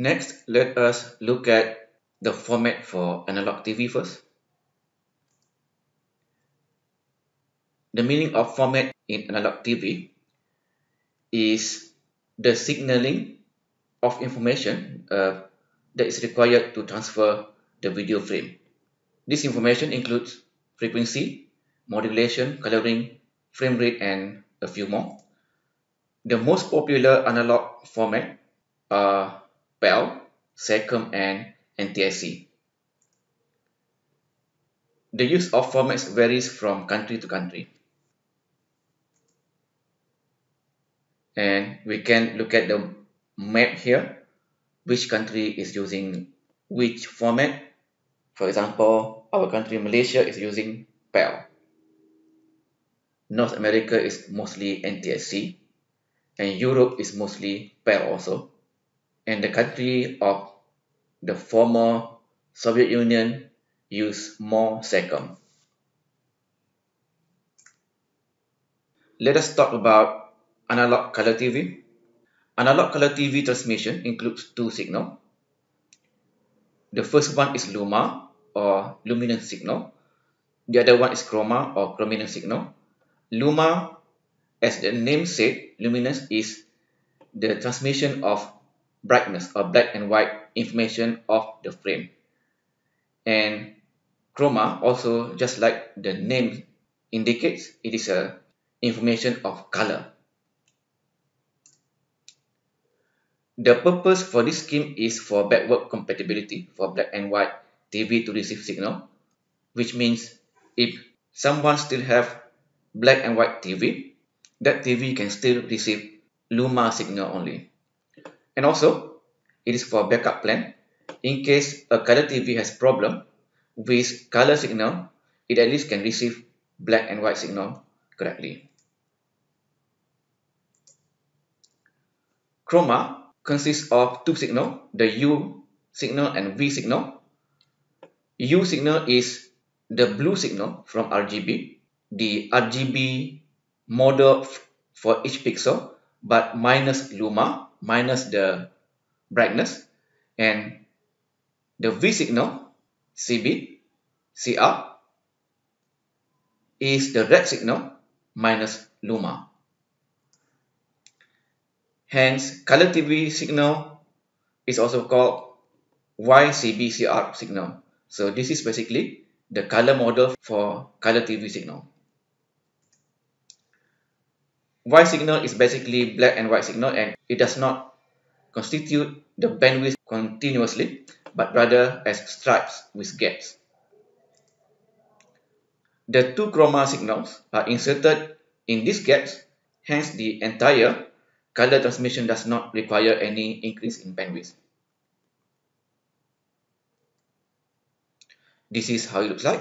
Next, let us look at the format for analog TV first. The meaning of format in analog TV is the signaling of information uh, that is required to transfer the video frame. This information includes frequency, modulation, coloring, frame rate, and a few more. The most popular analog format are PAL, SACOM, and NTSC. The use of formats varies from country to country. And we can look at the map here, which country is using which format. For example, our country Malaysia is using PAL. North America is mostly NTSC and Europe is mostly PAL also and the country of the former Soviet Union used more SECAM. Let us talk about analog color TV. Analog color TV transmission includes two signals. The first one is luma or luminance signal. The other one is chroma or chrominance signal. Luma, as the name said, luminance is the transmission of brightness or black and white information of the frame. And chroma also just like the name indicates it is a information of color. The purpose for this scheme is for backward compatibility for black and white TV to receive signal, which means if someone still have black and white TV, that TV can still receive luma signal only and also it is for backup plan in case a color TV has problem with color signal it at least can receive black and white signal correctly. Chroma consists of two signal: the U signal and V signal. U signal is the blue signal from RGB, the RGB model for each pixel, but minus luma minus the brightness and the V signal CB CR is the red signal minus luma. Hence, color TV signal is also called YCBCR signal. So this is basically the color model for color TV signal. White signal is basically black and white signal and it does not constitute the bandwidth continuously but rather as stripes with gaps. The two chroma signals are inserted in these gaps hence the entire color transmission does not require any increase in bandwidth. This is how it looks like.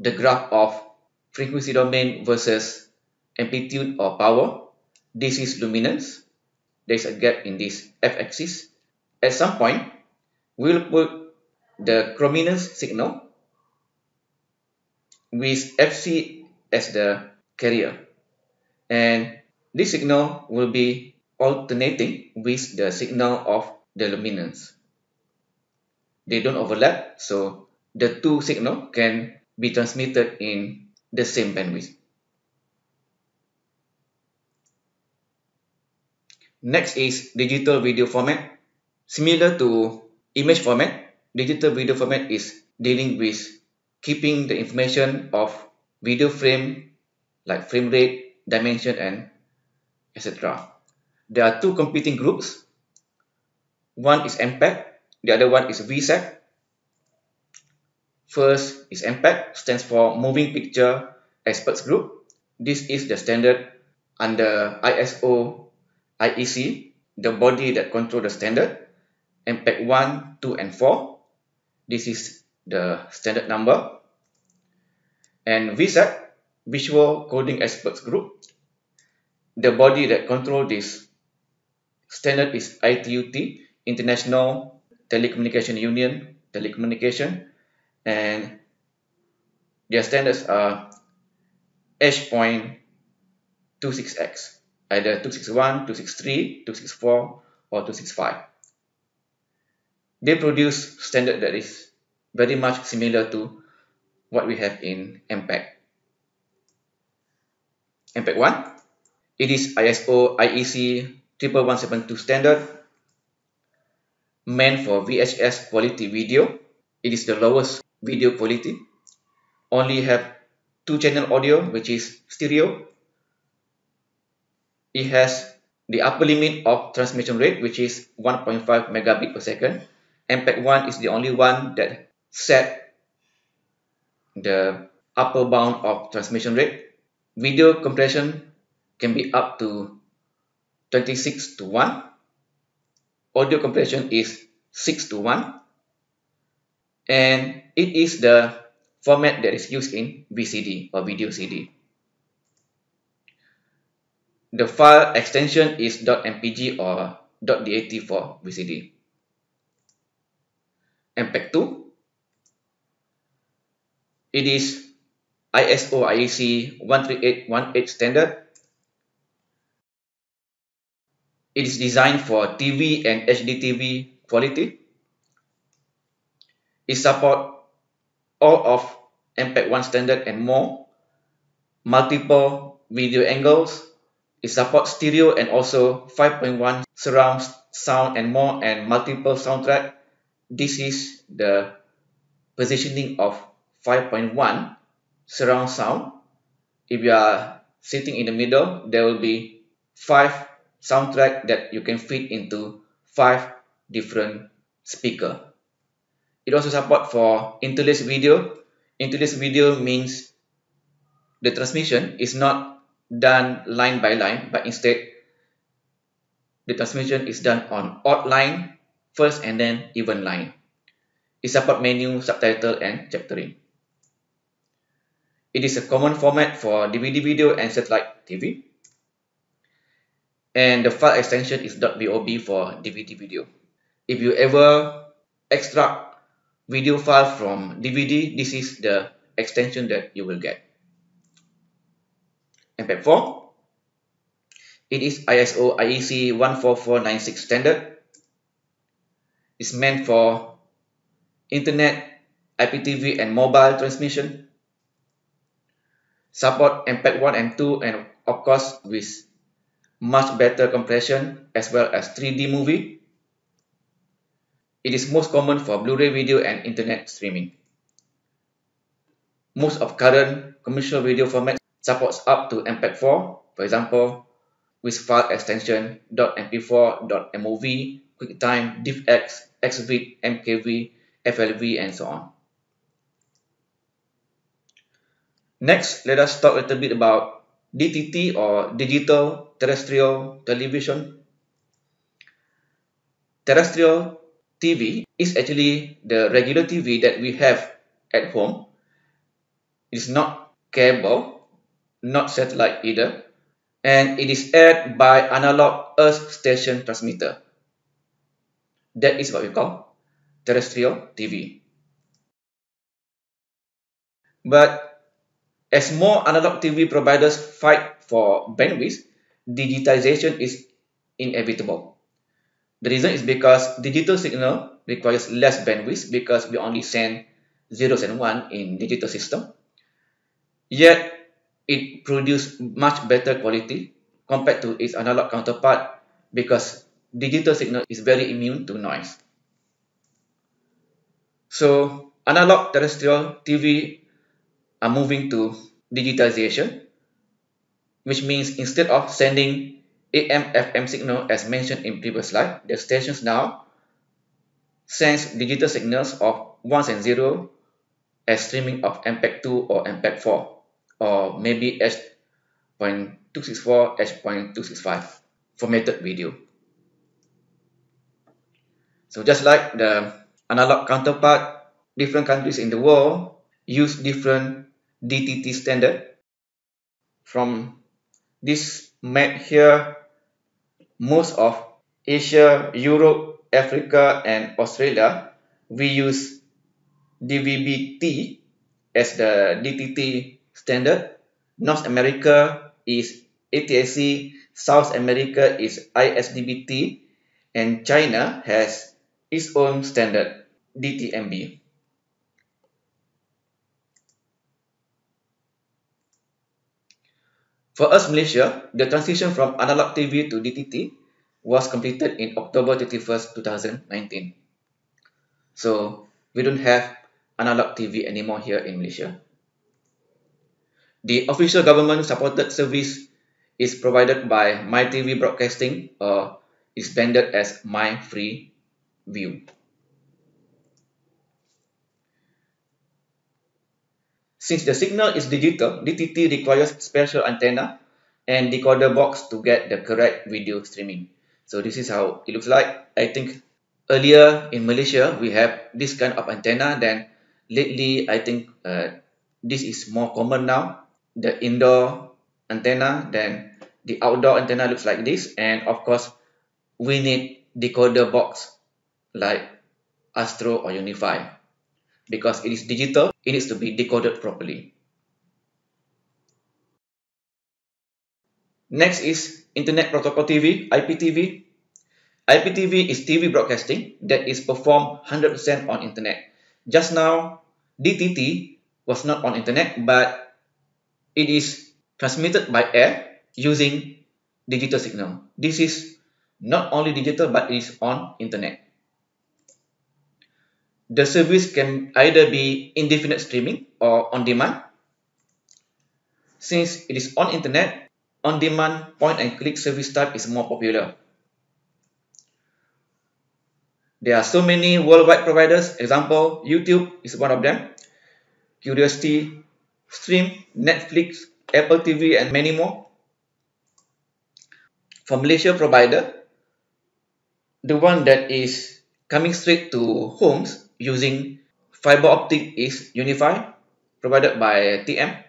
The graph of frequency domain versus amplitude or power. This is luminance. There is a gap in this f-axis. At some point, we will put the chrominance signal with FC as the carrier. And this signal will be alternating with the signal of the luminance. They don't overlap, so the two signal can be transmitted in the same bandwidth. Next is digital video format. Similar to image format, digital video format is dealing with keeping the information of video frame like frame rate, dimension and etc. There are two competing groups. One is MPEG, the other one is VSEC. First is MPEG, stands for Moving Picture Experts Group. This is the standard under ISO IEC, the body that control the standard, and PEC 1, 2, and 4. This is the standard number. And VSAC, Visual Coding Experts Group. The body that control this standard is ITUT, International Telecommunication Union, Telecommunication, and their standards are H.26x either 261, 263, 264 or 265. They produce standard that is very much similar to what we have in MPEG. MPEG 1, it is ISO IEC 11172 standard meant for VHS quality video. It is the lowest video quality. Only have two channel audio which is stereo it has the upper limit of transmission rate, which is 1.5 megabit per second. MPEG 1 is the only one that set the upper bound of transmission rate. Video compression can be up to 26 to 1. Audio compression is 6 to 1. And it is the format that is used in VCD or video CD the file extension is .mpg or .dat for VCD. MPEG 2, it is ISO IEC 13818 standard. It is designed for TV and HDTV quality. It supports all of MPEG 1 standard and more, multiple video angles, it supports stereo and also 5.1 surround sound and more and multiple soundtrack. This is the positioning of 5.1 surround sound. If you are sitting in the middle, there will be five soundtrack that you can fit into five different speaker. It also support for interlace video. Interlace video means the transmission is not done line by line, but instead the transmission is done on odd line first and then even line. It supports menu, subtitle, and chaptering. It is a common format for DVD video and satellite TV. And the file extension is .bob for DVD video. If you ever extract video file from DVD, this is the extension that you will get. MP4. It is ISO IEC 14496 standard. It's meant for internet, IPTV and mobile transmission. Support MPEG 1 and 2 and of course with much better compression as well as 3D movie. It is most common for Blu-ray video and internet streaming. Most of current commercial video formats supports up to MPEG-4, for example, with file extension .mp4.mov, QuickTime, DivX, XVID, MKV, FLV, and so on. Next, let us talk a little bit about DTT or Digital Terrestrial Television. Terrestrial TV is actually the regular TV that we have at home. It's not cable, not satellite either, and it is aired by analog earth station transmitter. That is what we call terrestrial TV. But as more analog TV providers fight for bandwidth, digitization is inevitable. The reason is because digital signal requires less bandwidth because we only send zeros and one in digital system. Yet it produces much better quality compared to its analog counterpart because digital signal is very immune to noise. So analog terrestrial TV are moving to digitization, which means instead of sending AM FM signal as mentioned in previous slide, the stations now sends digital signals of ones and zero as streaming of MPEG 2 or MPEG 4 or maybe H.264, H.265 formatted video. So just like the analog counterpart, different countries in the world use different DTT standard. From this map here, most of Asia, Europe, Africa, and Australia, we use DVB-T as the DTT standard. North America is ATAC, South America is ISDBT, and China has its own standard, DTMB. For us Malaysia, the transition from analog TV to DTT was completed in October 31st, 2019. So we don't have analog TV anymore here in Malaysia. The official government-supported service is provided by MyTV Broadcasting or uh, is branded as My Free View. Since the signal is digital, DTT requires special antenna and decoder box to get the correct video streaming. So this is how it looks like. I think earlier in Malaysia, we have this kind of antenna. Then lately, I think uh, this is more common now the indoor antenna then the outdoor antenna looks like this and of course we need decoder box like Astro or Unify because it is digital it needs to be decoded properly next is Internet Protocol TV IPTV IPTV is TV broadcasting that is performed 100% on internet just now DTT was not on internet but it is transmitted by air using digital signal. This is not only digital but it is on internet. The service can either be indefinite streaming or on demand. Since it is on internet, on-demand point and click service type is more popular. There are so many worldwide providers. Example, YouTube is one of them. Curiosity Stream, Netflix, Apple TV and many more. For Malaysia provider, the one that is coming straight to homes using fiber optic is Unify provided by TM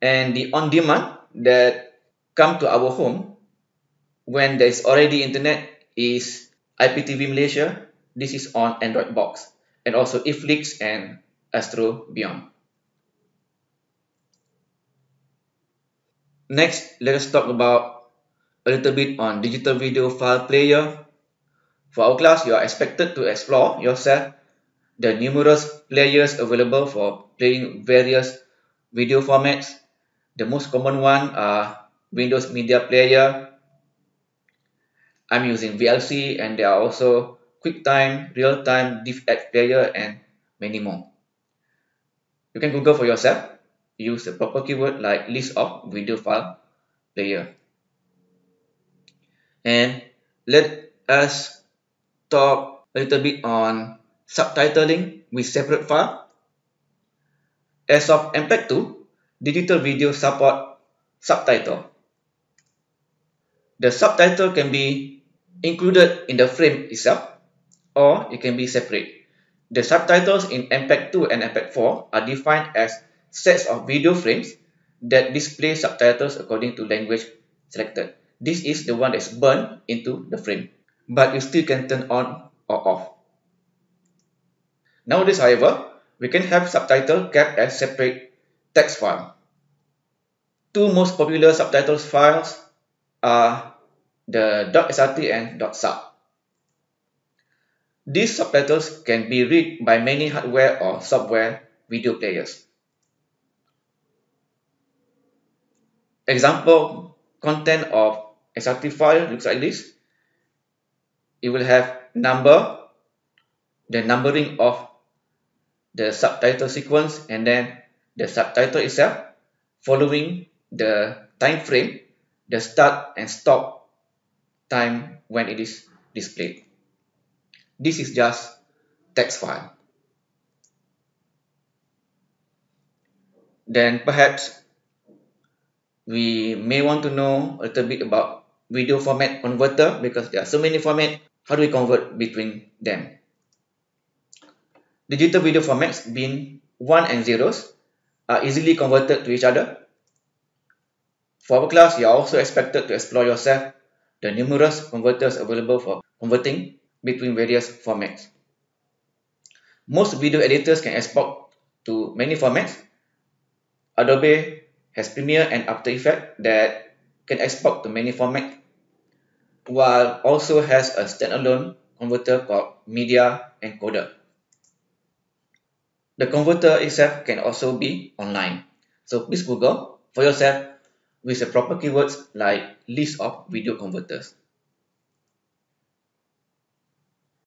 and the on demand that come to our home when there is already internet is IPTV Malaysia. This is on Android box and also Iflix and Astro Beyond. Next, let us talk about a little bit on digital video file player. For our class, you are expected to explore yourself the numerous players available for playing various video formats. The most common one are Windows Media Player. I'm using VLC and there are also QuickTime, Real Time, DivX Player and many more. You can Google for yourself use the proper keyword like list of video file player. And let us talk a little bit on subtitling with separate file. As of MPEG 2, digital video support subtitle. The subtitle can be included in the frame itself or it can be separate. The subtitles in MPEG 2 and MPEG 4 are defined as sets of video frames that display subtitles according to language selected. This is the one that's burned into the frame, but you still can turn on or off. Nowadays, however, we can have subtitle kept as separate text file. Two most popular subtitles files are the .srt and .sub. These subtitles can be read by many hardware or software video players. example content of XRT file looks like this. It will have number, the numbering of the subtitle sequence and then the subtitle itself following the time frame, the start and stop time when it is displayed. This is just text file. Then perhaps we may want to know a little bit about video format converter because there are so many formats. How do we convert between them? Digital video formats being 1 and zeros are easily converted to each other. For our class, you are also expected to explore yourself the numerous converters available for converting between various formats. Most video editors can export to many formats. Adobe has Premiere and After Effects that can export to many formats, while also has a standalone converter called Media Encoder. The converter itself can also be online. So please Google for yourself with the proper keywords like list of video converters.